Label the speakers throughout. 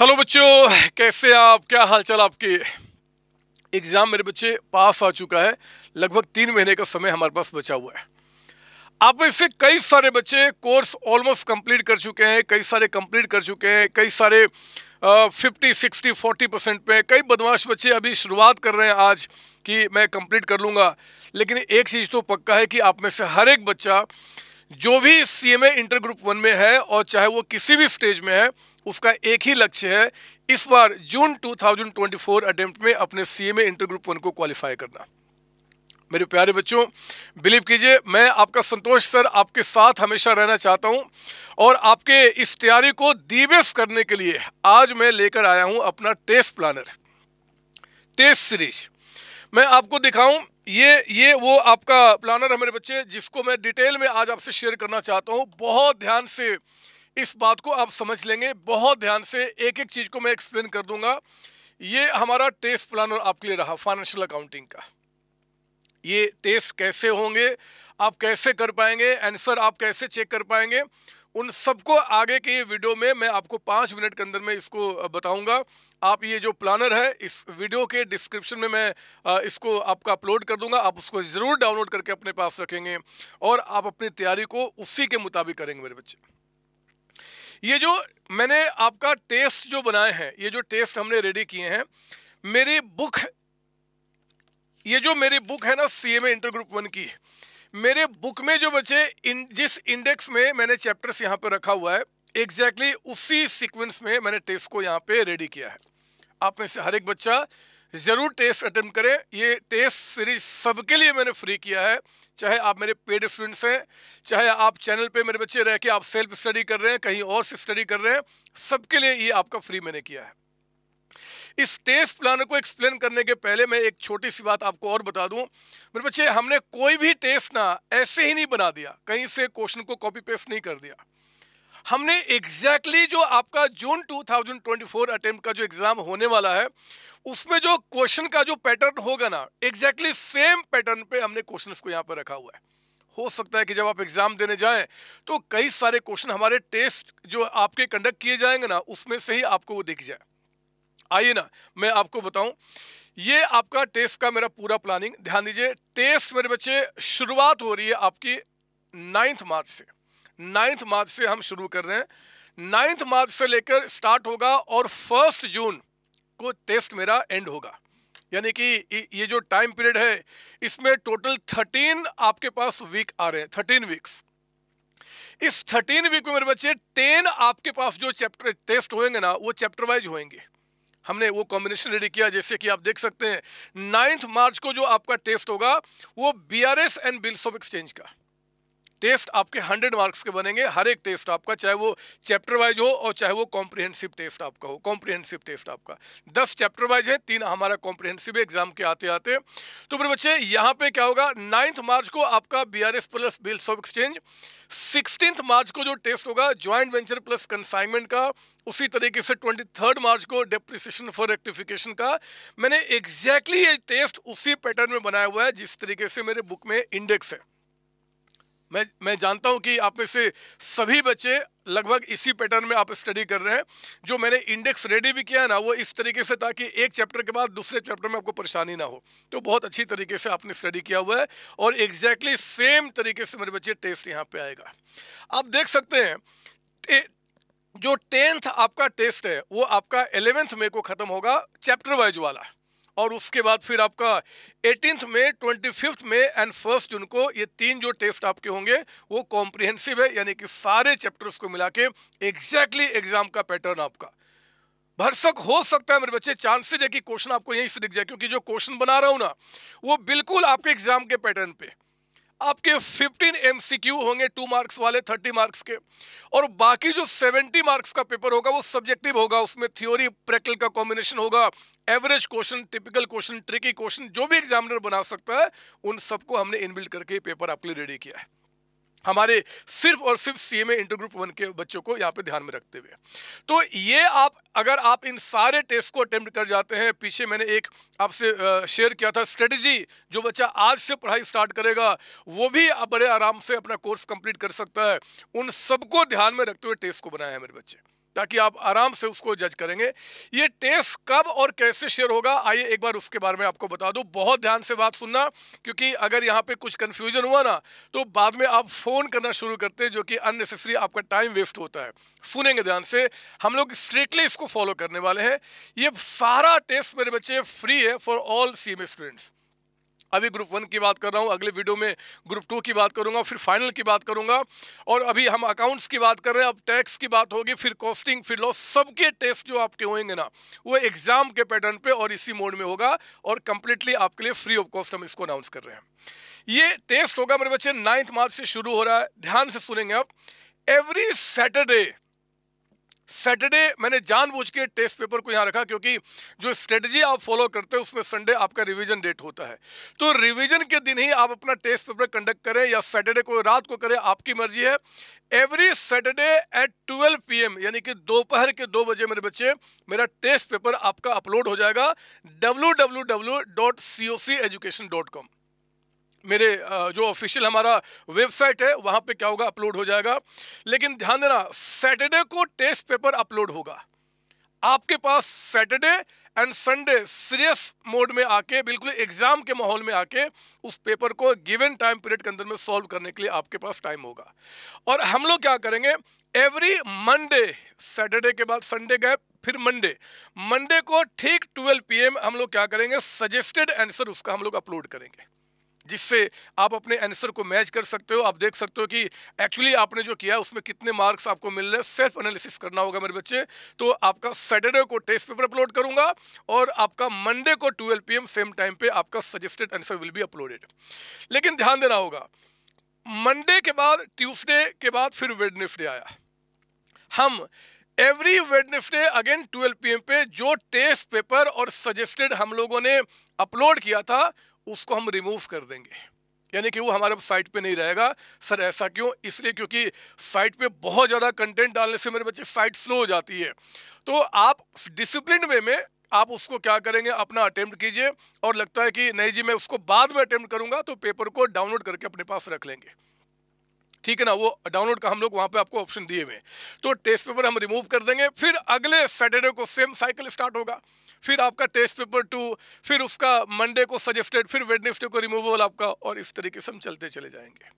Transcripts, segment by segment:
Speaker 1: hello बच्चों कैसे आप क्या हाल चाल आपके एग्ज़ाम मेरे बच्चे पास आ चुका है लगभग तीन महीने का समय हमारे पास बचा हुआ है आप में से कई सारे बच्चे कोर्स ऑलमोस्ट कंप्लीट कर चुके हैं कई सारे कंप्लीट कर चुके हैं कई सारे फिफ्टी सिक्सटी फोर्टी परसेंट पे कई बदमाश बच्चे अभी शुरुआत कर रहे हैं आज कि मैं कंप्लीट कर लूँगा लेकिन एक चीज़ तो पक्का है कि आप में से हर एक बच्चा जो भी C M inter group one में है और चाहे वो किसी भी स्टेज में है उसका एक ही लक्ष्य है इस बार जून 2024 थाउजेंड में अपने C M inter group one को क्वालिफाई करना मेरे प्यारे बच्चों बिलीव कीजिए मैं आपका संतोष सर आपके साथ हमेशा रहना चाहता हूं और आपके इस तैयारी को दिवेश करने के लिए आज मैं लेकर आया हूं अपना टेस्ट प्लानर टेस्ट सीरीज मैं आपको दिखाऊं ये ये वो आपका प्लानर है मेरे बच्चे जिसको मैं डिटेल में आज आपसे शेयर करना चाहता हूँ बहुत ध्यान से इस बात को आप समझ लेंगे बहुत ध्यान से एक एक चीज़ को मैं एक्सप्लेन कर दूंगा ये हमारा टेस्ट प्लानर आपके लिए रहा फाइनेंशियल अकाउंटिंग का ये टेस्ट कैसे होंगे आप कैसे कर पाएंगे आंसर आप कैसे चेक कर पाएंगे उन सबको आगे के ये वीडियो में मैं आपको पाँच मिनट के अंदर में इसको बताऊंगा आप ये जो प्लानर है इस वीडियो के डिस्क्रिप्शन में मैं इसको आपका अपलोड कर दूंगा आप उसको ज़रूर डाउनलोड करके अपने पास रखेंगे और आप अपनी तैयारी को उसी के मुताबिक करेंगे मेरे बच्चे ये जो मैंने आपका टेस्ट जो बनाए हैं ये जो टेस्ट हमने रेडी किए हैं मेरी बुक ये जो मेरी बुक है ना C M inter group one की मेरे बुक में जो बचे इन जिस इंडेक्स में मैंने चैप्टर्स यहाँ पर रखा हुआ है एग्जैक्टली exactly उसी सीक्वेंस में मैंने टेस्ट को यहाँ पे रेडी किया है आप में से हर एक बच्चा ज़रूर टेस्ट अटेम्प्ट करें ये टेस्ट सीरीज सबके लिए मैंने फ्री किया है चाहे आप मेरे पेड स्टूडेंट्स हैं चाहे आप चैनल पे मेरे बच्चे रह के आप सेल्फ स्टडी कर रहे हैं कहीं और से स्टडी कर रहे हैं सबके लिए ये आपका फ्री मैंने किया है इस टेस्ट प्लान को एक्सप्लेन करने के पहले मैं एक छोटी सी बात आपको और बता दूं मेरे बच्चे हमने कोई भी टेस्ट ना ऐसे ही नहीं बना दिया कहीं से क्वेश्चन को कॉपी पेस्ट नहीं कर दिया हमने एग्जैक्टली exactly जो आपका जून 2024 थाउजेंड का जो एग्ज़ाम होने वाला है उसमें जो क्वेश्चन का जो पैटर्न होगा ना एग्जैक्टली सेम पैटर्न पे हमने क्वेश्चन को यहाँ पर रखा हुआ है हो सकता है कि जब आप एग्ज़ाम देने जाएं तो कई सारे क्वेश्चन हमारे टेस्ट जो आपके कंडक्ट किए जाएंगे ना उसमें से ही आपको वो दिख जाए आइए ना मैं आपको बताऊं ये आपका टेस्ट का मेरा पूरा प्लानिंग ध्यान दीजिए टेस्ट मेरे बच्चे शुरुआत हो रही है आपकी नाइन्थ मार्च से नाइन्थ मार्च से हम शुरू कर रहे हैं नाइन्थ मार्च से लेकर स्टार्ट होगा और फर्स्ट जून को टेस्ट मेरा एंड होगा यानी कि ये जो टाइम पीरियड है इसमें टोटल थर्टीन आपके पास वीक आ रहे हैं थर्टीन वीक्स इस थर्टीन वीक में मेरे बच्चे टेन आपके पास जो चैप्टर टेस्ट होंगे ना वो चैप्टर वाइज होंगे हमने वो कॉम्बिनेशन रेडी किया जैसे कि आप देख सकते हैं नाइन्थ मार्च को जो आपका टेस्ट होगा वो B and bills of exchange का टेस्ट आपके हंड्रेड मार्क्स के बनेंगे हर एक टेस्ट आपका चाहे वो चैप्टर वाइज हो और चाहे वो कॉम्प्रिहेंसिव टेस्ट आपका हो कॉम्प्रिहेंसिव टेस्ट आपका दस चैप्टर वाइज है तीन हमारा कॉम्प्रिहेंसिव एग्जाम के आते आते तो मेरे बच्चे यहाँ पे क्या होगा नाइन्थ मार्च को आपका B R F plus bills of exchange sixteen March को जो टेस्ट होगा ज्वाइंट वेंचर प्लस कंसाइनमेंट का उसी तरीके से ट्वेंटी थर्ड मार्च को डेप्रिसिएशन फॉर रेक्टिफिकेशन का मैंने एग्जैक्टली exactly ये टेस्ट उसी पैटर्न में बनाया हुआ है जिस तरीके से मेरे बुक में इंडेक्स है मैं मैं जानता हूं कि आप में से सभी बच्चे लगभग इसी पैटर्न में आप स्टडी कर रहे हैं जो मैंने इंडेक्स रेडी भी किया है ना वो इस तरीके से ताकि एक चैप्टर के बाद दूसरे चैप्टर में आपको परेशानी ना हो तो बहुत अच्छी तरीके से आपने स्टडी किया हुआ है और एग्जैक्टली exactly सेम तरीके से मेरे बच्चे टेस्ट यहाँ पे आएगा आप देख सकते हैं जो टेंथ आपका टेस्ट है वो आपका एलेवेंथ मे को ख़त्म होगा चैप्टर वाइज वाला और उसके बाद फिर आपका एटीनथ में ट्वेंटी फिफ्थ में एंड फर्स्ट जून को ये तीन जो टेस्ट आपके होंगे वो कॉम्प्रिहेंसिव है यानी कि सारे चैप्टर्स को मिला के एग्जैक्टली एग्जाम का पैटर्न आपका भरसक हो सकता है मेरे बच्चे चांसेज है कि क्वेश्चन आपको यहीं से दिख जाए क्योंकि जो क्वेश्चन बना रहा हूँ ना वो बिल्कुल आपके एग्जाम के पैटर्न पे आपके 15 एमसीक्यू होंगे टू मार्क्स वाले 30 मार्क्स के और बाकी जो 70 मार्क्स का पेपर होगा वो सब्जेक्टिव होगा उसमें थ्योरी प्रैक्टिकल का कॉम्बिनेशन होगा average question typical question tricky question जो भी एग्जामिनर बना सकता है उन सबको हमने इनबिल्ड करके पेपर आपके लिए रेडी किया है हमारे सिर्फ और सिर्फ C A inter group one के बच्चों को यहाँ पे ध्यान में रखते हुए तो ये आप अगर आप इन सारे टेस्ट को अटेम्प्ट कर जाते हैं पीछे मैंने एक आपसे शेयर किया था स्ट्रेटजी जो बच्चा आज से पढ़ाई स्टार्ट करेगा वो भी बड़े आराम से अपना कोर्स कंप्लीट कर सकता है उन सबको ध्यान में रखते हुए टेस्ट को बनाया है मेरे बच्चे ताकि आप आराम से उसको जज करेंगे ये टेस्ट कब और कैसे शेयर होगा आइए एक बार उसके बारे में आपको बता दूं बहुत ध्यान से बात सुनना क्योंकि अगर यहाँ पे कुछ कन्फ्यूजन हुआ ना तो बाद में आप फ़ोन करना शुरू करते हैं जो कि अननेसेसरी आपका टाइम वेस्ट होता है सुनेंगे ध्यान से हम लोग स्ट्रिक्टली इसको फॉलो करने वाले हैं ये सारा टेस्ट मेरे बच्चे फ्री है फॉर ऑल सी स्टूडेंट्स अभी ग्रुप वन की बात कर रहा हूँ अगले वीडियो में ग्रुप टू की बात करूँगा फिर फाइनल की बात करूँगा और अभी हम अकाउंट्स की बात कर रहे हैं अब टैक्स की बात होगी फिर कॉस्टिंग फिर लॉस सबके टेस्ट जो आपके होंगे ना वो एग्जाम के पैटर्न पे और इसी मोड में होगा और कंप्लीटली आपके लिए फ्री ऑफ कॉस्ट हम इसको अनाउंस कर रहे हैं ये टेस्ट होगा मेरे बच्चे नाइन्थ मार्च से शुरू हो रहा है ध्यान से सुनेंगे आप एवरी सैटरडे सैटरडे मैंने जानबूझ के टेस्ट पेपर को यहाँ रखा क्योंकि जो स्ट्रेटजी आप फॉलो करते हैं उसमें संडे आपका रिवीजन डेट होता है तो रिवीजन के दिन ही आप अपना टेस्ट पेपर कंडक्ट करें या सैटरडे को रात को करें आपकी मर्जी है every Saturday at twelve PM यानी कि दोपहर के दो बजे मेरे बच्चे मेरा टेस्ट पेपर आपका अपलोड हो जाएगा डब्ल्यू मेरे जो ऑफिशियल हमारा वेबसाइट है वहाँ पे क्या होगा अपलोड हो जाएगा लेकिन ध्यान देना सैटरडे को टेस्ट पेपर अपलोड होगा आपके पास Saturday and Sunday serious mode में आके बिल्कुल एग्जाम के माहौल में आके उस पेपर को गिवन टाइम पीरियड के अंदर में सॉल्व करने के लिए आपके पास टाइम होगा और हम लोग क्या करेंगे एवरी मंडे सैटरडे के बाद संडे गए फिर मंडे मंडे को ठीक 12 पीएम हम लोग क्या करेंगे सजेस्टेड आंसर उसका हम लोग अपलोड करेंगे जिससे आप अपने आंसर को मैच कर सकते हो आप देख सकते हो कि एक्चुअली आपने जो किया उसमें कितने मार्क्स आपको मिल रहे सेल्फ एनालिसिस करना होगा मेरे बच्चे तो आपका सैटरडे को टेस्ट पेपर अपलोड करूंगा और आपका मंडे को ट्वेल्व पी सेम टाइम पे आपका suggested answer will be uploaded लेकिन ध्यान देना होगा मंडे के बाद ट्यूसडे के बाद फिर वेडनेसडे आया हम एवरी वेडनेसडे अगेन 12 पीएम पे जो टेस्ट पेपर और सजेस्टेड हम लोगों ने अपलोड किया था उसको हम रिमूव कर देंगे यानी कि वो हमारे साइट पे नहीं रहेगा सर ऐसा क्यों इसलिए क्योंकि साइट पे बहुत ज़्यादा कंटेंट डालने से मेरे बच्चे साइट स्लो हो जाती है तो आप डिसिप्लिन वे में आप उसको क्या करेंगे अपना अटेम्प्ट कीजिए और लगता है कि नहीं जी मैं उसको बाद में अटेम्प्ट करूंगा तो पेपर को डाउनलोड करके अपने पास रख लेंगे ठीक है ना वो डाउनलोड का हम लोग वहाँ पे आपको ऑप्शन दिए हुए हैं तो टेस्ट पेपर हम रिमूव कर देंगे फिर अगले सैटरडे को सेम साइकिल स्टार्ट होगा फिर आपका टेस्ट पेपर टू फिर उसका मंडे को सजेस्टेड फिर वेडनेसडे को रिमूवल आपका और इस तरीके से हम चलते चले जाएंगे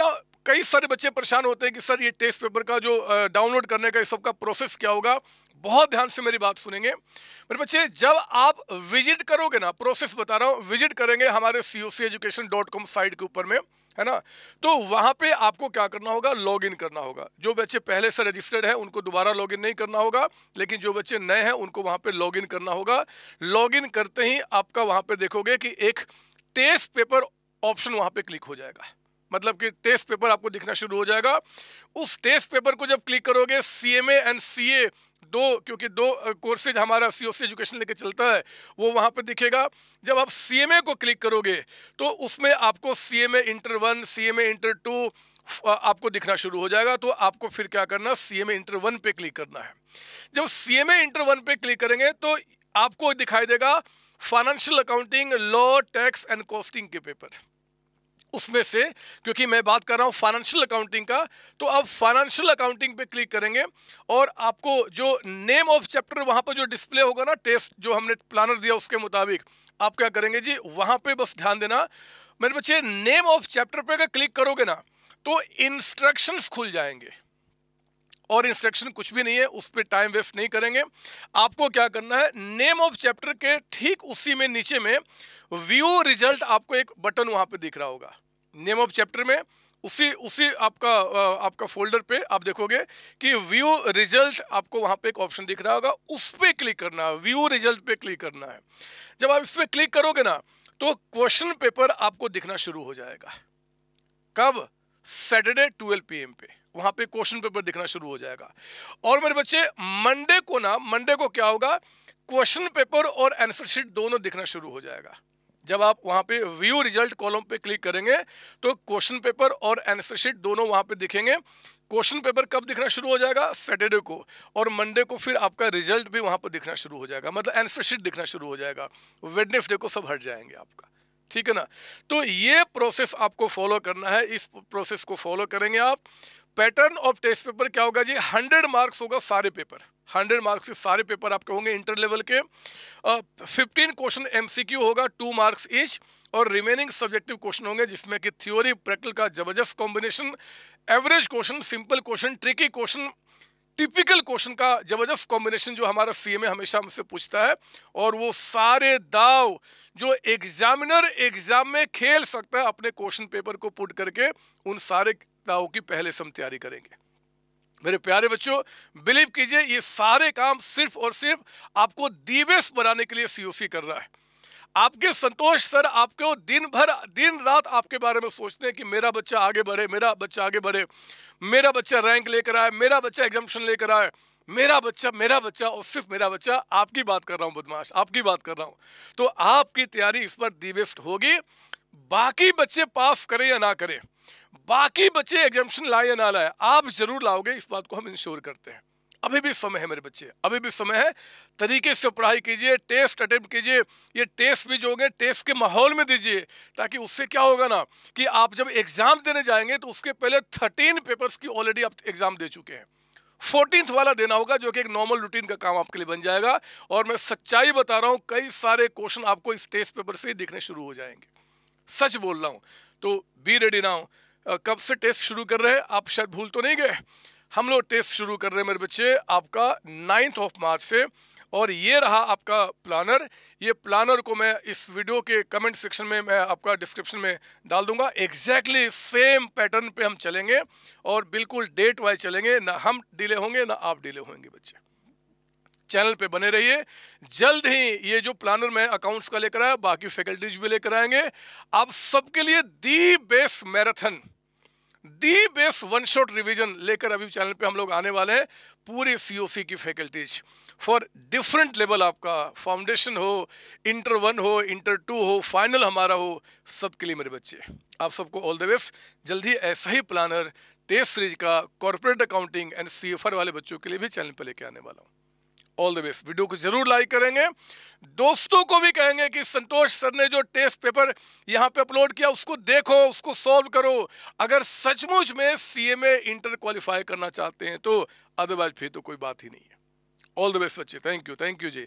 Speaker 1: ना कई सारे बच्चे परेशान होते हैं कि सर ये टेस्ट पेपर का जो डाउनलोड करने का इस सब का प्रोसेस क्या होगा बहुत ध्यान से मेरी बात सुनेंगे मेरे बच्चे जब आप विजिट करोगे ना प्रोसेस बता रहा हूँ विजिट करेंगे हमारे C education dot com site के ऊपर में है ना तो वहाँ पे आपको क्या करना होगा लॉग इन करना होगा जो बच्चे पहले से रजिस्टर्ड हैं उनको दोबारा लॉग इन नहीं करना होगा लेकिन जो बच्चे नए हैं उनको वहाँ पे लॉग इन करना होगा लॉग इन करते ही आपका वहाँ पे देखोगे कि एक टेस्ट पेपर ऑप्शन वहाँ पे क्लिक हो जाएगा मतलब कि टेस्ट पेपर आपको दिखना शुरू हो जाएगा उस टेस्ट पेपर को जब क्लिक करोगे सी एंड सी ए दो क्योंकि दो कोर्सेज हमारा सी सी एजुकेशन लेके चलता है वो वहाँ पे दिखेगा जब आप सी को क्लिक करोगे तो उसमें आपको C M A inter one C M A inter two आपको दिखना शुरू हो जाएगा तो आपको फिर क्या करना C M A inter one पे क्लिक करना है जब C M A inter one पे क्लिक करेंगे तो आपको दिखाई देगा financial accounting law tax and costing के पेपर उसमें से क्योंकि मैं बात कर रहा हूँ फाइनेंशियल अकाउंटिंग का तो आप फाइनेंशियल अकाउंटिंग पे क्लिक करेंगे और आपको जो नेम ऑफ चैप्टर वहाँ पर जो डिस्प्ले होगा ना टेस्ट जो हमने प्लानर दिया उसके मुताबिक आप क्या करेंगे जी वहाँ पर बस ध्यान देना मेरे बच्चे नेम ऑफ चैप्टर पर अगर क्लिक करोगे ना तो इंस्ट्रक्शंस खुल जाएंगे और इंस्ट्रक्शन कुछ भी नहीं है उस पर टाइम वेस्ट नहीं करेंगे आपको क्या करना है नेम ऑफ चैप्टर के ठीक उसी में नीचे में व्यू रिजल्ट आपको एक बटन वहां पे दिख रहा होगा नेम ऑफ चैप्टर में उसी उसी आपका आपका फोल्डर पे आप देखोगे कि व्यू रिजल्ट आपको वहाँ पे एक ऑप्शन दिख रहा होगा उस पर क्लिक करना है व्यू रिजल्ट पे क्लिक करना है जब आप इस पर क्लिक करोगे ना तो क्वेश्चन पेपर आपको दिखना शुरू हो जाएगा कब सैटरडे 12 पीएम पे वहाँ पे क्वेश्चन पेपर दिखना शुरू हो जाएगा और मेरे बच्चे मंडे को ना मंडे को क्या होगा क्वेश्चन पेपर और आंसर शीट दोनों दिखना शुरू हो जाएगा जब आप वहाँ पे व्यू रिजल्ट कॉलम पे क्लिक करेंगे तो क्वेश्चन पेपर और आंसर शीट दोनों वहाँ पे दिखेंगे क्वेश्चन पेपर कब दिखना शुरू हो जाएगा सैटरडे को और मंडे को फिर आपका रिजल्ट भी वहाँ पर दिखना शुरू हो जाएगा मतलब आंसर शीट दिखना शुरू हो जाएगा वेडनेसडे को सब हट जाएंगे आपका ठीक है ना तो ये प्रोसेस आपको फॉलो करना है इस प्रोसेस को फॉलो करेंगे आप पैटर्न ऑफ टेस्ट पेपर क्या होगा जी हंड्रेड मार्क्स होगा सारे पेपर हंड्रेड मार्क्स के सारे पेपर आपके होंगे इंटर लेवल के फिफ्टीन क्वेश्चन एम होगा टू मार्क्स ईच और रिमेनिंग सब्जेक्टिव क्वेश्चन होंगे जिसमें कि थ्योरी प्रैक्टिकल का जबरदस्त combination average question simple question tricky question typical question का जबरदस्त कॉम्बिनेशन जो हमारा सीएमए हमेशा हमसे पूछता है और वो सारे दाव जो एग्जामिनर एग्जाम में खेल सकता है अपने क्वेश्चन पेपर को पुट करके उन सारे दावों की पहले से हम तैयारी करेंगे मेरे प्यारे बच्चों बिलीव कीजिए ये सारे काम सिर्फ और सिर्फ आपको दिवेश बनाने के लिए सीओसी कर रहा है आपके संतोष सर आपको दिन भर दिन रात आपके बारे में सोचते हैं कि मेरा बच्चा आगे बढ़े मेरा बच्चा आगे बढ़े मेरा बच्चा रैंक लेकर आए मेरा बच्चा एग्जामेशन लेकर आए मेरा बच्चा मेरा बच्चा और सिर्फ मेरा बच्चा आपकी बात कर रहा हूँ बदमाश आपकी बात कर रहा हूँ तो आपकी तैयारी इस पर दिवेस्ट होगी बाकी बच्चे पास करें या ना करें बाकी बच्चे एग्जामेशन लाए या ना लाए आप जरूर लाओगे इस बात को हम इंश्योर करते हैं अभी भी समय है मेरे बच्चे अभी भी समय है तरीके से पढ़ाई कीजिए टेस्ट अटेम्प्ट कीजिए ये टेस्ट भी जो होंगे टेस्ट के माहौल में दीजिए ताकि उससे क्या होगा ना कि आप जब एग्ज़ाम देने जाएंगे तो उसके पहले थर्टीन पेपर्स की ऑलरेडी आप एग्ज़ाम दे चुके हैं फोर्टीन वाला देना होगा जो कि एक नॉर्मल रूटीन का काम आपके लिए बन जाएगा और मैं सच्चाई बता रहा हूँ कई सारे क्वेश्चन आपको इस टेस्ट पेपर से ही दिखने शुरू हो जाएंगे सच बोल रहा हूँ तो बी रेडी ना कब से टेस्ट शुरू कर रहे हैं आप शायद भूल तो नहीं गए हम लोग टेस्ट शुरू कर रहे हैं मेरे बच्चे आपका नाइन्थ ऑफ मार्च से और ये रहा आपका प्लानर ये प्लानर को मैं इस वीडियो के कमेंट सेक्शन में मैं आपका डिस्क्रिप्शन में डाल दूंगा एग्जैक्टली सेम पैटर्न पे हम चलेंगे और बिल्कुल डेट वाइज चलेंगे ना हम डिले होंगे ना आप डिले होंगे बच्चे चैनल पे बने रहिए जल्द ही ये जो प्लानर मैं अकाउंट्स का लेकर आया बाकी फैकल्टीज भी लेकर आएंगे आप सबके लिए the base marathon the base one shot revision लेकर अभी चैनल पे हम लोग आने वाले हैं पूरी सीओसी की फैकल्टीज फॉर डिफरेंट लेवल आपका फाउंडेशन हो इंटर वन हो इंटर टू हो फाइनल हमारा हो सबके लिए मेरे बच्चे आप सबको ऑल द बेस्ट जल्द ही ऐसा ही प्लानर टेस्ट सीरीज का कॉरपोरेट अकाउंटिंग एंड सी वाले बच्चों के लिए भी चैनल पर लेके आने वाला हूँ ऑल द बेस्ट वीडियो को जरूर लाइक करेंगे दोस्तों को भी कहेंगे कि संतोष सर ने जो टेस्ट पेपर यहाँ पे अपलोड किया उसको देखो उसको सॉल्व करो अगर सचमुच में सीएमए इंटर क्वालिफाई करना चाहते हैं तो अदरवाइज फिर तो कोई बात ही नहीं है ऑल द बेस्ट बच्चे thank you thank you ji